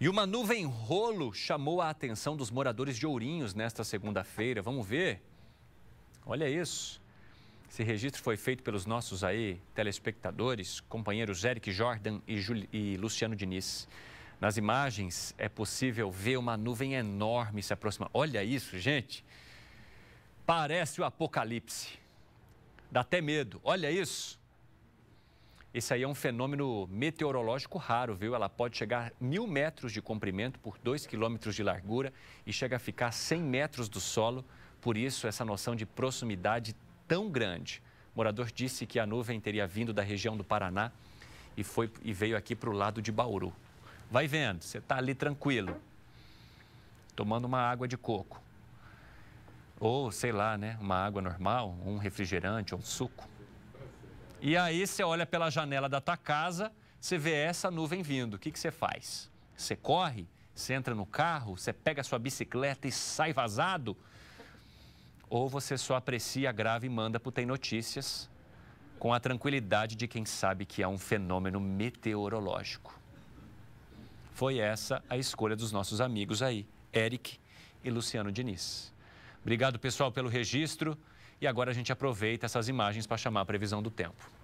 E uma nuvem rolo chamou a atenção dos moradores de Ourinhos nesta segunda-feira. Vamos ver? Olha isso. Esse registro foi feito pelos nossos aí telespectadores, companheiros Eric Jordan e, Jul... e Luciano Diniz. Nas imagens é possível ver uma nuvem enorme se aproximar. Olha isso, gente. Parece o apocalipse. Dá até medo. Olha isso. Esse aí é um fenômeno meteorológico raro, viu? Ela pode chegar a mil metros de comprimento por dois quilômetros de largura e chega a ficar 100 metros do solo. Por isso, essa noção de proximidade tão grande. O morador disse que a nuvem teria vindo da região do Paraná e, foi, e veio aqui para o lado de Bauru. Vai vendo, você está ali tranquilo, tomando uma água de coco. Ou, sei lá, né? Uma água normal, um refrigerante ou um suco. E aí você olha pela janela da tua casa, você vê essa nuvem vindo. O que, que você faz? Você corre? Você entra no carro? Você pega a sua bicicleta e sai vazado? Ou você só aprecia a grave e manda o Tem Notícias com a tranquilidade de quem sabe que é um fenômeno meteorológico? Foi essa a escolha dos nossos amigos aí, Eric e Luciano Diniz. Obrigado, pessoal, pelo registro. E agora a gente aproveita essas imagens para chamar a previsão do tempo.